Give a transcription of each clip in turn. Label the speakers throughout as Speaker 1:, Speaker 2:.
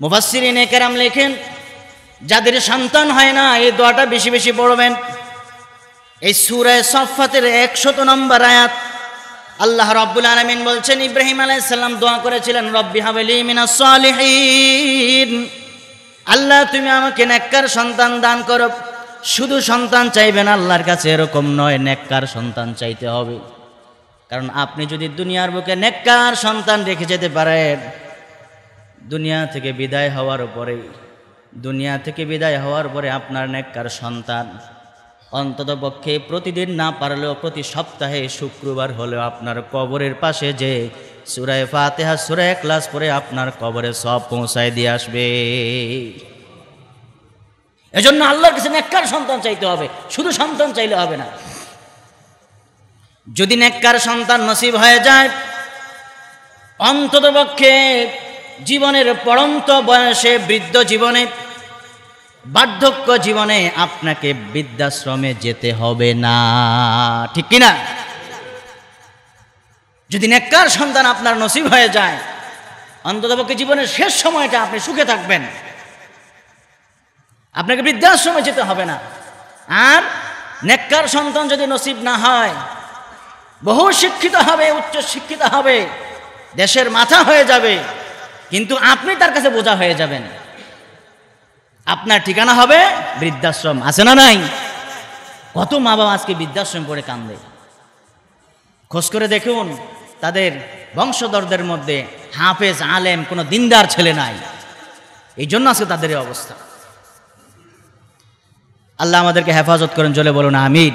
Speaker 1: মুফাসিরিন একেরাম লেখেন যাদের সন্তান হয় না এই দোয়াটা বেশি বেশি পড়বেন এই সুরায় সফাতের একশত নম্বর আয়াত আল্লাহ রব্বুল আলমিন বলছেন ইব্রাহিম আলাইসাল্লাম দোয়া করেছিলেন রব্বি হাবেলি আল্লাহ তুমি আমাকে নেককার সন্তান দান করো শুধু সন্তান চাইবেন আল্লাহর কাছে এরকম নয় নেককার সন্তান চাইতে হবে কারণ আপনি যদি দুনিয়ার বুকে নেককার সন্তান রেখে যেতে পারেন দুনিয়া থেকে বিদায় হওয়ার পরে দুনিয়া থেকে বিদায় হওয়ার পরে আপনার নেককার সন্তান অন্তত পক্ষে প্রতিদিন না পারলেও প্রতি সপ্তাহে শুক্রবার হলেও আপনার কবরের পাশে যে সুরায় ফাতেহা সুরায় ক্লাস পরে আপনার কবরে সব পৌঁছায় দিয়ে আসবে এজন্য আল্লাহর কাছে নেককার সন্তান চাইতে হবে শুধু সন্তান চাইলে হবে না যদি নেককার সন্তান নসিব হয়ে যায় অন্ততপক্ষে জীবনের পড়ন্ত বয়সে বৃদ্ধ জীবনে বার্ধক্য জীবনে আপনাকে বৃদ্ধাশ্রমে যেতে হবে না ঠিক কিনা যদি নেককার সন্তান আপনার নসিব হয়ে যায় অন্ততপক্ষে জীবনের শেষ সময়টা আপনি সুখে থাকবেন আপনাকে বৃদ্ধাশ্রমে যেতে হবে না আর নেককার সন্তান যদি নসিব না হয় বহু শিক্ষিত হবে উচ্চ শিক্ষিত হবে দেশের মাথা হয়ে যাবে কিন্তু আপনি তার কাছে বোঝা হয়ে যাবেন আপনার ঠিকানা হবে বৃদ্ধাশ্রম আছে না নাই কত মা বাবা আজকে বৃদ্ধাশ্রম করে কান্দে খোঁজ করে দেখুন তাদের বংশধরদের মধ্যে হাফেজ আলেম কোনো দিনদার ছেলে নাই এই জন্য আজকে তাদের এই অবস্থা আল্লাহ আমাদেরকে হেফাজত করেন চলে বলুন আমিন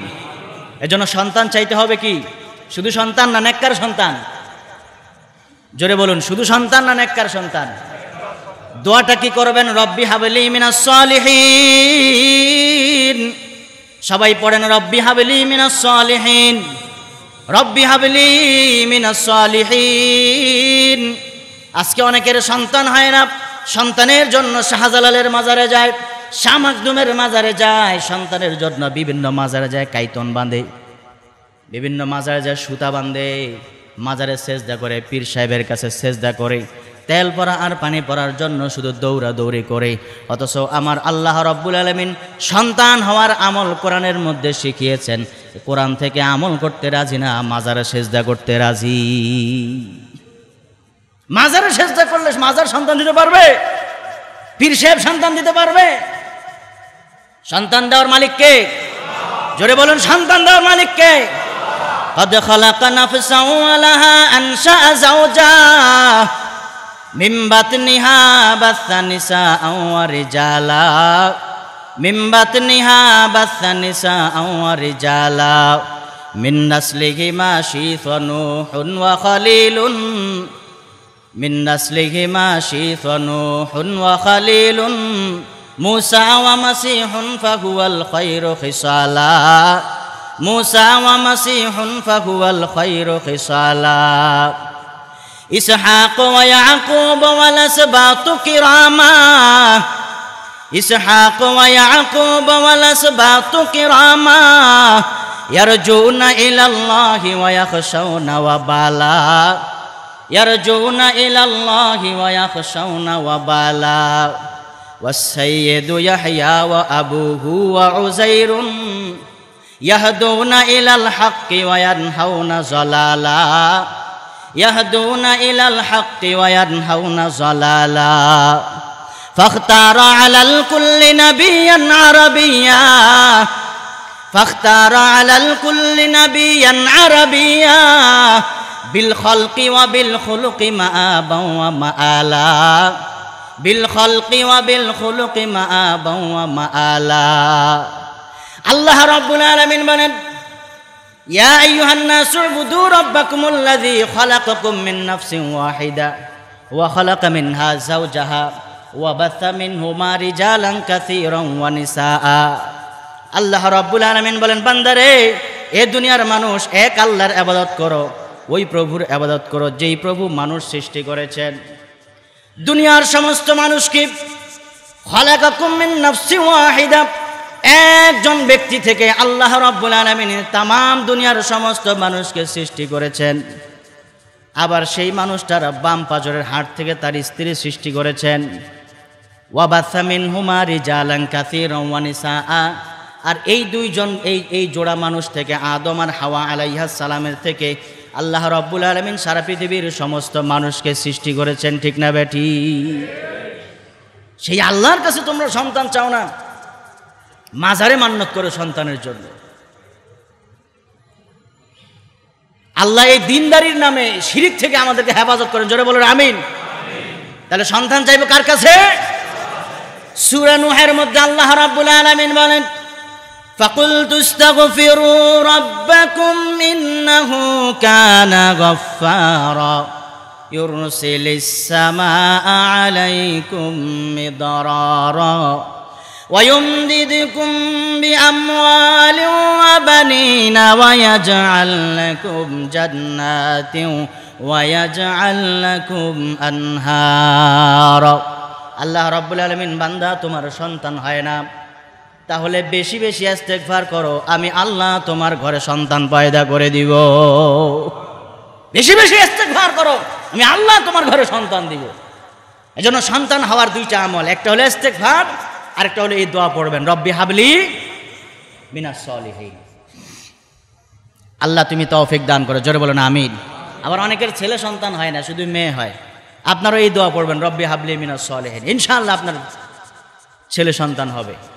Speaker 1: এজন্য সন্তান চাইতে হবে কি শুধু সন্তান না নেককার সন্তান জোরে বলুন শুধু সন্তান না নেককার সন্তান দোয়াটা কি করবেন রব্বি হাবলি মিনাস সালিহীন সবাই পড়েন রব্বি হাবলি মিনাস সালিহীন রব্বি হাবলি মিনাস সালিহীন আজকে অনেকের সন্তান হয় না সন্তানের জন্য শাহজালালের মাজারে যায় শামাকদুমের মাজারে যায় সন্তানের জন্য বিভিন্ন মাজারে যায় কাইতন বাঁধে বিভিন্ন মাজারে যায় সুতা বাঁধে মাজারে সেজদা করে পীর সাহেবের কাছে সেজদা করে তেল পরা আর পানি পরার জন্য শুধু দৌড়াদৌড়ি করে অথচ আমার আল্লাহ রব্বুল আলমিন সন্তান হওয়ার আমল কোরআনের মধ্যে শিখিয়েছেন কোরআন থেকে আমল করতে রাজি না মাজারে সেজদা করতে রাজি মাজারে সেজদা করলে মাজার সন্তান দিতে পারবে পীর সাহেব সন্তান দিতে পারবে সন্তান দেওয়ার মালিককে জোরে বলুন সন্তান দেওয়ার মালিককে قد خلق نفسا ولها أنشأ زوجا من بطنها بث نساء ورجالا من بطنها بث نساء ورجالا من نسلهما شيث نوح وخليل من نسلهما شيث نوح وخليل موسى ومسيح فهو الخير خصالا موسى ومسيح فهو الخير خصالا إسحاق ويعقوب والأسباط كراما إسحاق ويعقوب والأسباط كراما يرجون إلى الله ويخشون وبالا يرجون إلى الله ويخشون وبالا والسيد يحيى وأبوه وعزير يهدون إلى الحق وينهون ضلالا يهدون إلى الحق وينهون ضلالا فاختار على الكل نبيا عربيا فاختار على الكل نبيا عربيا بالخلق وبالخلق مآبا ومآلا بالخلق وبالخلق مآبا ومآلا আল্লাহ রব্বুল আলামিন বলেন ইয়া আইয়ুহান নাস উবুদু রাব্বাকুমুল্লাযী খালাকাকুম মিন নাফসিন ওয়াহিদা ওয়া খালাকা মিনহা যাওজাহা ওয়া বাথা মিনহুমা রিজালান কাসীরান ওয়া নিসাআ আল্লাহ রব্বুল আলামিন বলেন বান্দারে এ দুনিয়ার মানুষ এক আল্লাহর আবাদত করো ওই প্রভুর আবাদত করো যেই প্রভু মানুষ সৃষ্টি করেছেন দুনিয়ার সমস্ত মানুষকে খালাকাকুম মিন নাফসিন ওয়াহিদা একজন ব্যক্তি থেকে আল্লাহ রব্বুল আলমিন তাম দুনিয়ার সমস্ত মানুষকে সৃষ্টি করেছেন আবার সেই মানুষটার বাম পাজরের হাট থেকে তার স্ত্রী সৃষ্টি করেছেন ওয়াবাসামিন হুমারি জালাং কাসির ওয়ানিসা আ আর এই দুইজন এই এই জোড়া মানুষ থেকে আদম আর হাওয়া আলাইহা সালামের থেকে আল্লাহ রব্বুল আলমিন সারা পৃথিবীর সমস্ত মানুষকে সৃষ্টি করেছেন ঠিক না বেটি সেই আল্লাহর কাছে তোমরা সন্তান চাও না মাজারে মান্য করে সন্তানের জন্য আল্লাহ এই দিনদারির নামে শিরিক থেকে আমাদেরকে হেফাজত করেন জোরে বলেন আমিন তাহলে সন্তান চাইবো কার কাছে সুরানুহের মধ্যে আল্লাহ রাব্বুল আলামিন বলেন ফাকুল তুস্তাগফিরু রাব্বাকুম ইন্নাহু কানা غفارا يرسل সামা আলাইকুম মিদরারা ويمددكم بأموال وبنين ويجعل لكم جنات ويجعل لكم أنهار আল্লাহ রব্বুল আলমিন বান্দা তোমার সন্তান হয় না তাহলে বেশি বেশি ইস্তেকভার করো আমি আল্লাহ তোমার ঘরে সন্তান পয়দা করে দিব বেশি বেশি ইস্তেকভার করো আমি আল্লাহ তোমার ঘরে সন্তান দিব এজন্য সন্তান হওয়ার দুইটা আমল একটা হলো ইস্তেকভার আরেকটা হলো এই দোয়া পড়বেন রব্বি হাবলি মিনা আল্লাহ তুমি তৌফিক দান করো জোরে বলো না আমিন আবার অনেকের ছেলে সন্তান হয় না শুধু মেয়ে হয় আপনারও এই দোয়া পড়বেন রব্বি হাবলি মিনাস সলেহীন ইনশাআল্লাহ আপনার ছেলে সন্তান হবে